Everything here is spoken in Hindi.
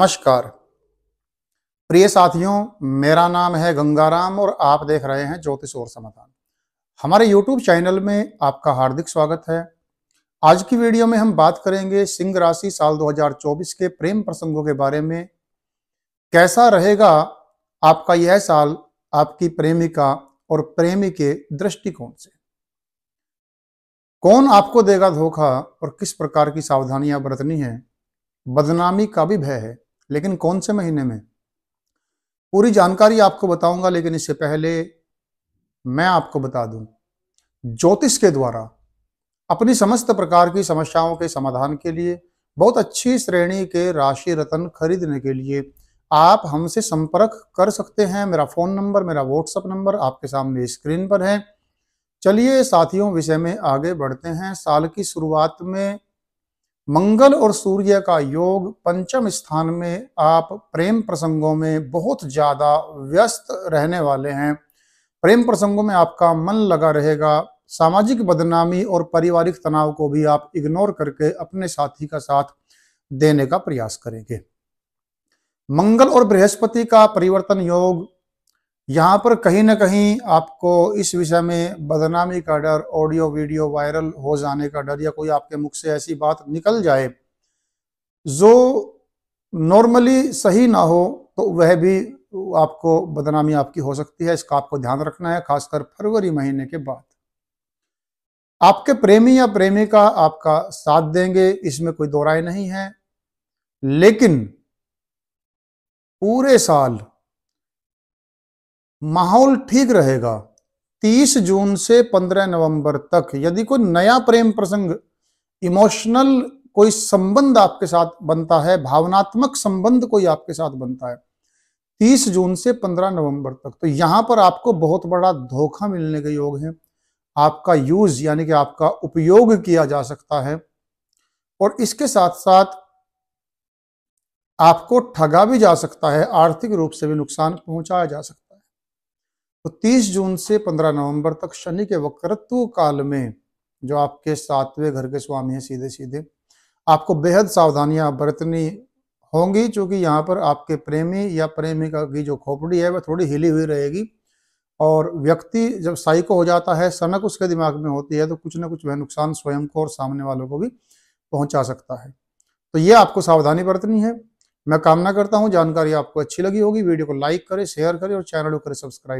नमस्कार प्रिय साथियों मेरा नाम है गंगाराम और आप देख रहे हैं ज्योतिष और समाधान हमारे YouTube चैनल में आपका हार्दिक स्वागत है आज की वीडियो में हम बात करेंगे सिंह राशि साल 2024 के प्रेम प्रसंगों के बारे में कैसा रहेगा आपका यह साल आपकी प्रेमिका और प्रेमी के दृष्टिकोण से कौन आपको देगा धोखा और किस प्रकार की सावधानियां बरतनी है बदनामी का भी भय है लेकिन कौन से महीने में पूरी जानकारी आपको बताऊंगा लेकिन इससे पहले मैं आपको बता दूं ज्योतिष के द्वारा अपनी समस्त प्रकार की समस्याओं के समाधान के लिए बहुत अच्छी श्रेणी के राशि रतन खरीदने के लिए आप हमसे संपर्क कर सकते हैं मेरा फ़ोन नंबर मेरा व्हाट्सअप नंबर आपके सामने स्क्रीन पर है चलिए साथियों विषय में आगे बढ़ते हैं साल की शुरुआत में मंगल और सूर्य का योग पंचम स्थान में आप प्रेम प्रसंगों में बहुत ज़्यादा व्यस्त रहने वाले हैं प्रेम प्रसंगों में आपका मन लगा रहेगा सामाजिक बदनामी और पारिवारिक तनाव को भी आप इग्नोर करके अपने साथी का साथ देने का प्रयास करेंगे मंगल और बृहस्पति का परिवर्तन योग यहाँ पर कहीं ना कहीं आपको इस विषय में बदनामी का डर ऑडियो वीडियो वायरल हो जाने का डर या कोई आपके मुख से ऐसी बात निकल जाए जो नॉर्मली सही ना हो तो वह भी आपको बदनामी आपकी हो सकती है इसका आपको ध्यान रखना है खासकर फरवरी महीने के बाद आपके प्रेमी या प्रेमिका आपका साथ देंगे इसमें कोई दो राय नहीं है लेकिन पूरे साल माहौल ठीक रहेगा 30 जून से 15 नवंबर तक यदि कोई नया प्रेम प्रसंग इमोशनल कोई संबंध आपके साथ बनता है भावनात्मक संबंध कोई आपके साथ बनता है 30 जून से 15 नवंबर तक तो यहां पर आपको बहुत बड़ा धोखा मिलने के योग है आपका यूज यानी कि आपका उपयोग किया जा सकता है और इसके साथ साथ आपको ठगा भी जा सकता है आर्थिक रूप से भी नुकसान पहुंचाया जा सकता है तो 30 जून से 15 नवंबर तक शनि के वक्रत्व काल में जो आपके सातवें घर के स्वामी हैं सीधे सीधे आपको बेहद सावधानियां बरतनी होंगी क्योंकि यहाँ पर आपके प्रेमी या प्रेमिका की जो खोपड़ी है वह थोड़ी हिली हुई रहेगी और व्यक्ति जब साइको हो जाता है सनक उसके दिमाग में होती है तो कुछ ना कुछ वह नुकसान स्वयं को और सामने वालों को भी पहुंचा सकता है तो ये आपको सावधानी बरतनी है मैं कामना करता हूँ जानकारी आपको अच्छी लगी होगी वीडियो को लाइक करें शेयर करें और चैनल को करें सब्सक्राइब